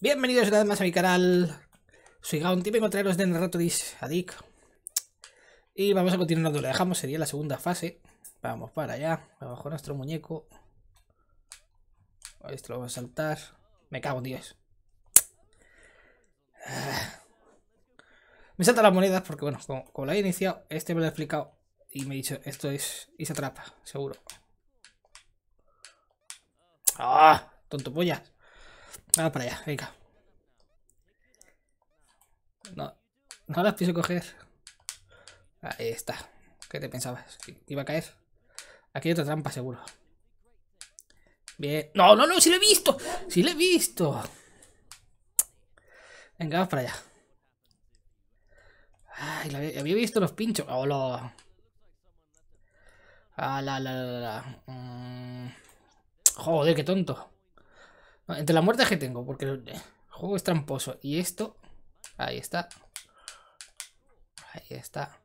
Bienvenidos una vez más a mi canal. Soy y me traeros de Neratoris Adic. Y vamos a continuar donde lo dejamos, sería la segunda fase. Vamos para allá, abajo nuestro muñeco. Esto lo vamos a saltar. Me cago en Dios. Ah. Me saltan las monedas porque, bueno, como, lo la he iniciado, este me lo he explicado y me he dicho, esto es... y se atrapa, seguro. ¡Ah! ¡Tonto pollas! Vamos para allá, venga. No, no las pienso coger. Ahí está. ¿Qué te pensabas? ¿Iba a caer? Aquí hay otra trampa, seguro. Bien. ¡No, no, no! ¡Sí lo he visto! ¡Sí lo he visto! Venga, vamos para allá. Ay, la había, visto los pinchos. ¡Hola! Oh, ¡Ah, la, la, la, la! Mm. Joder, qué tonto. Entre las muertes que tengo, porque el juego es tramposo. Y esto, ahí está. Ahí está.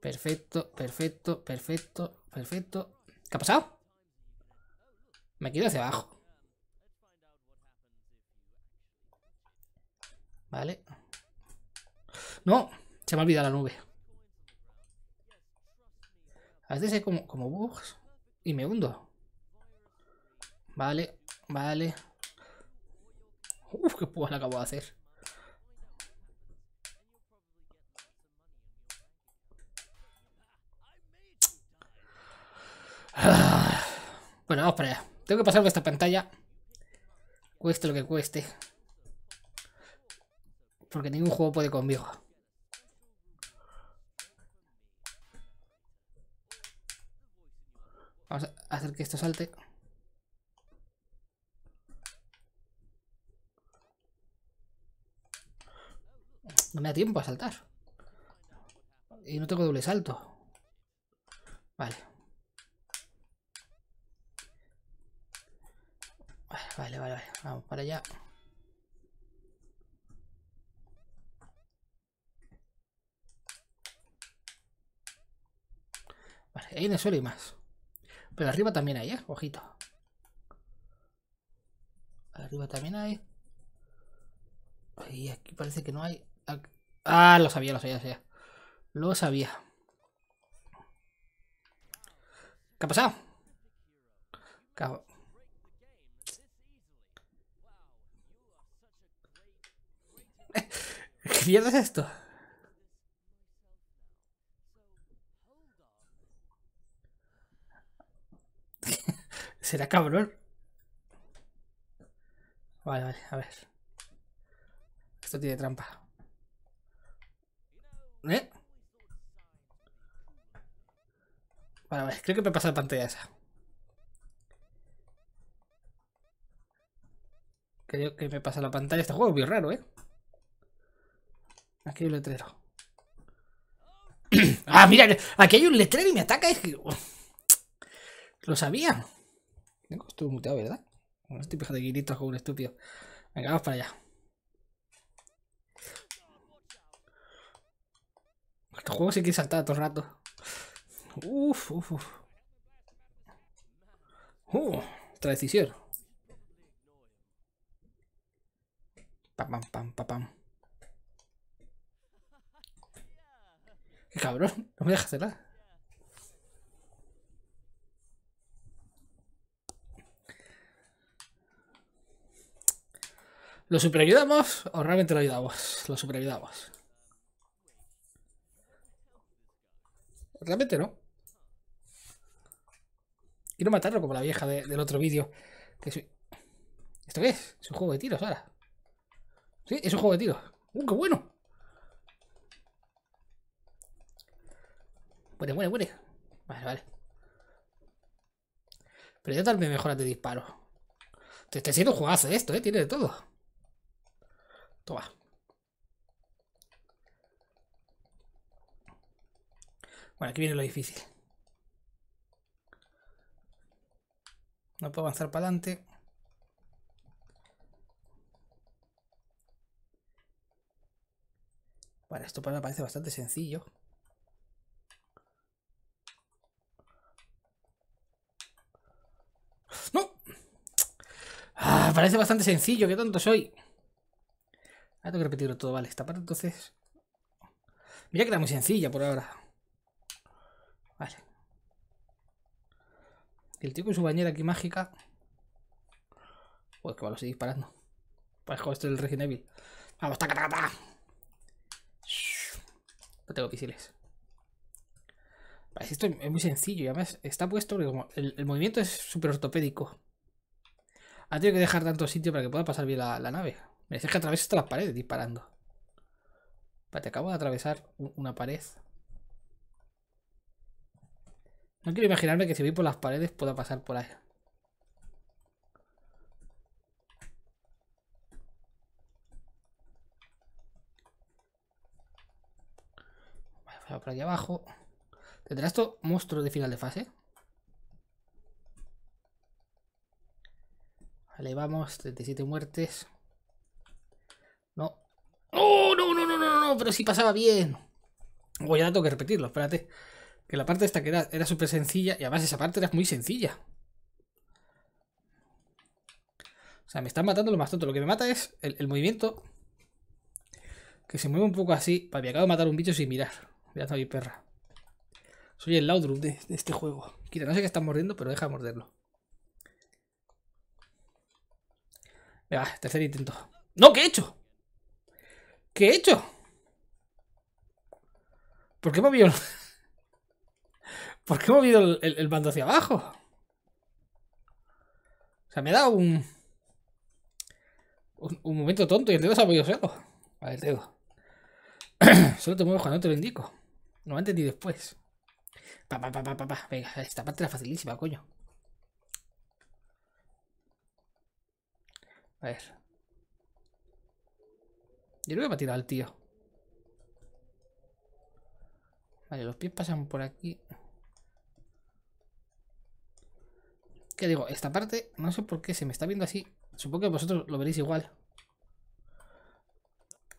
Perfecto, perfecto, perfecto, perfecto. ¿Qué ha pasado? Me quedo hacia abajo. Vale. No, se me olvida la nube. A veces hay como, como bugs y me hundo. Vale, vale. Uf, qué puta la acabo de hacer. Ah. Bueno, vamos para allá. Tengo que pasar por esta pantalla. Cueste lo que cueste. Porque ningún juego puede conmigo. Vamos a hacer que esto salte. No me da tiempo a saltar. Y no tengo doble salto. Vale. Vale, vale, vale. Vamos para allá. Vale, ahí el suelo y más. Pero arriba también hay, ¿eh? Ojito. Arriba también hay. Y aquí parece que no hay. Ah, lo sabía, lo sabía, lo sabía. Lo sabía. ¿Qué ha pasado? Cabo. ¿Qué mierda es esto? Será cabrón. Vale, vale, a ver. Esto tiene trampa. ¿Eh? Vale, vale, creo que me pasa la pantalla esa. Creo que me pasa la pantalla. Este juego es muy raro, ¿eh? Aquí hay un letrero. ¡Ah, mira! Aquí hay un letrero y me ataca. Es que... Lo sabía. Estuve muteado, ¿verdad? Bueno, estoy pijado de guiritos como un estúpido. Venga, vamos para allá. Este juego sí que saltar todo el rato. Uf, uf, uf. Uh, otra decisión. Pam, pam, pam, pam, pam. Qué cabrón, no me dejas hacerla. ¿Lo superayudamos o realmente lo ayudamos? Lo superayudamos. Realmente no. Quiero matarlo como la vieja del otro vídeo. ¿Esto qué es? Es un juego de tiros ahora. Sí, es un juego de tiros. ¡Uh, qué bueno! Muere, muere, muere. Vale, vale. Pero ya también mejora de disparo. Te está siendo un juegazo esto, ¿eh? Tiene de todo. Toma. aquí viene lo difícil. No puedo avanzar para adelante. Bueno, esto para mí parece bastante sencillo. ¡No! Ah, parece bastante sencillo, qué tonto soy. Ahora tengo que repetirlo todo, vale. Esta parte entonces... Mira que era muy sencilla por ahora. Vale. El tío con su bañera aquí mágica. Pues que lo estoy disparando. Para esto el Resident Evil. Vamos, taca, taca, No tengo pisiles esto es muy sencillo y además está puesto el, movimiento es súper ortopédico. Ha tenido que dejar tanto sitio para que pueda pasar bien la, nave. Me dice que atraviesa todas las paredes disparando. Vale, te acabo de atravesar una pared. No quiero imaginarme que si voy por las paredes pueda pasar por ahí. pasar por aquí abajo. ¿Tendrá esto monstruo de final de fase? Vale, vamos. 37 muertes. No. ¡Oh, no, no, no, no, no! Pero si sí pasaba bien. Voy a tengo que repetirlo, espérate. Que la parte esta que era, súper sencilla. Y además esa parte era muy sencilla. O sea, me están matando lo más tonto. Lo que me mata es el, movimiento. Que se mueve un poco así. Para que acabo de matar un bicho sin mirar. ya perra. Soy el Laudrup de, este juego. Quita, no sé qué están mordiendo, pero deja de morderlo. Venga, tercer intento. ¡No! ¿Qué he hecho? ¿Qué he hecho? ¿Por qué me vio? ¿Por qué he movido el, el, hacia abajo? O sea, me ha dado un, un, momento tonto y el dedo se ha movido solo. A ver, dedo. solo te muevo cuando te lo indico. No antes ni después. Pa, pa, pa, pa, pa, Venga, esta parte era facilísima, coño. A ver. Yo creo que a tirar al tío. Vale, los pies pasan por aquí. Que digo, esta parte, no sé por qué se me está viendo así. Supongo que vosotros lo veréis igual.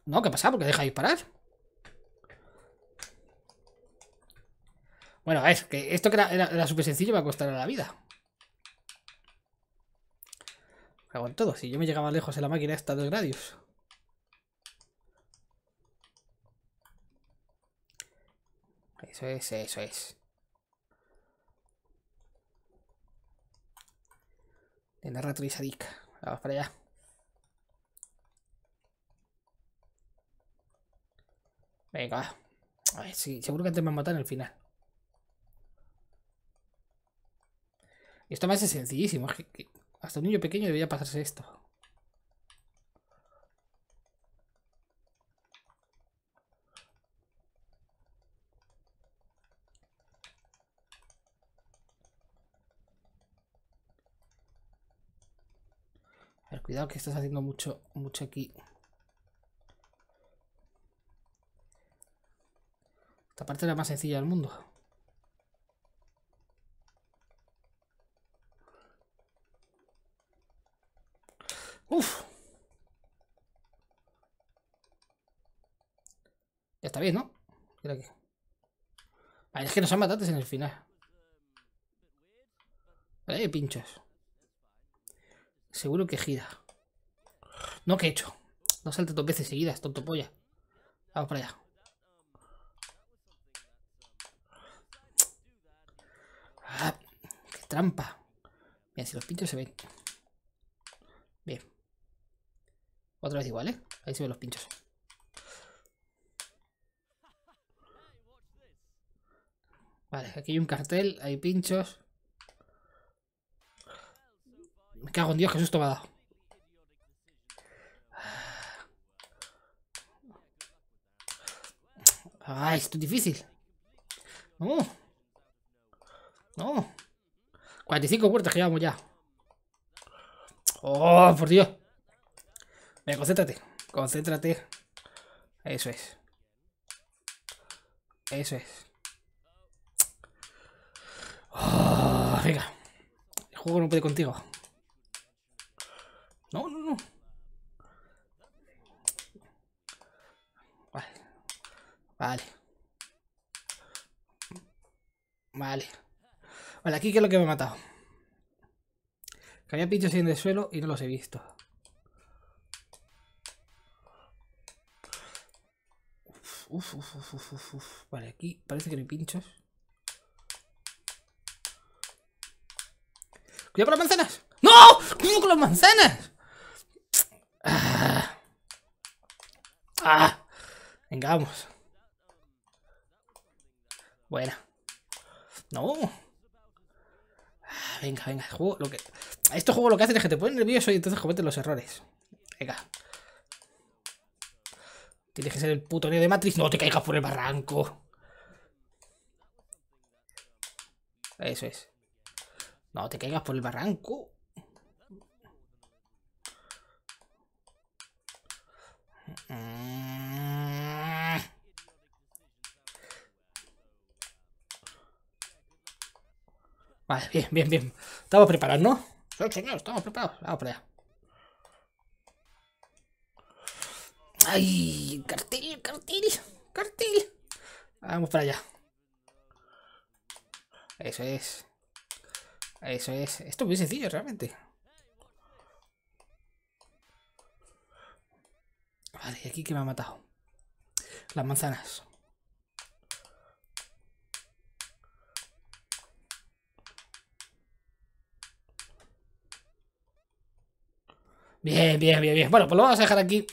No, ¿qué pasa? ¿Por qué deja de disparar? Bueno, es que esto que era, era, súper sencillo me costar la vida. Hago en todo. Si yo me llegaba lejos en la máquina esta dos Gradius. Eso es, eso es. En de la Vamos para allá. Venga. sí, seguro que antes me en el final. Esto me hace sencillísimo. hasta un niño pequeño debería pasarse esto. Cuidado que estás haciendo mucho, mucho aquí. Esta parte es la más sencilla del mundo. Uf. Ya está bien, ¿no? Mira que... es que nos han matado en el final. Eh, pinches! Seguro que gira. No, que he hecho. No salte dos veces seguidas, tonto polla. Vamos para allá. Ah, ¡Qué trampa! Mira, si los pinchos se ven. Bien. Otra vez igual, ¿eh? Ahí se ven los pinchos. Vale, aquí hay un cartel, hay pinchos. hago en Dios, Jesús susto me Ay, esto es difícil. No. No. 45 puertas que llevamos ya. Oh, por Dios. Venga, concéntrate. Concéntrate. Eso es. Eso es. Oh, venga. El juego no puede contigo. No, no, no. Vale. Vale. Vale. Vale, aquí que es lo que me ha matado. Que había pinchos en el suelo y no los he visto. Uf, uf, uf, uf, uf. Vale, aquí parece que no hay pinchos. ¡Cuidado con las manzanas! ¡No! ¡Cuidado con las manzanas! Ah. Ah. Venga, vamos. Buena. No. Ah, venga, venga, venga. Este juego, lo que... hace lo que hacen es que te ponen nervioso y entonces comete los errores. Venga. Tienes que ser el puto neo de Matrix. No te caigas por el barranco. Eso es. No te caigas por el barranco. Mm. Vale, bien, bien, bien. Estamos preparados, ¿no? señor, estamos preparados. Vamos para allá. ¡Ay! ¡Cartel, cartel, cartel! Vamos para allá. Eso es. Eso es. Esto es muy sencillo, realmente. Vale, aquí que me ha matado? Las manzanas. Bien, bien, bien, bien. Bueno, pues lo vamos a dejar aquí.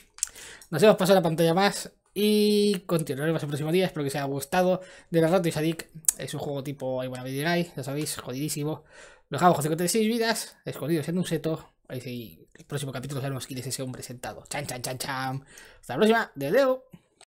Nos hemos pasado la pantalla más y continuaremos el próximo día. Espero que os haya gustado. De verdad, Sadik es un juego tipo Iwana Guy, ya sabéis, jodidísimo. Lo dejamos con 56 vidas, escondidos en un seto. Ahí sí el próximo capítulo sabemos quién es ese hombre sentado. Chan, chan, chan, chan. Hasta la próxima. ¡De Leo.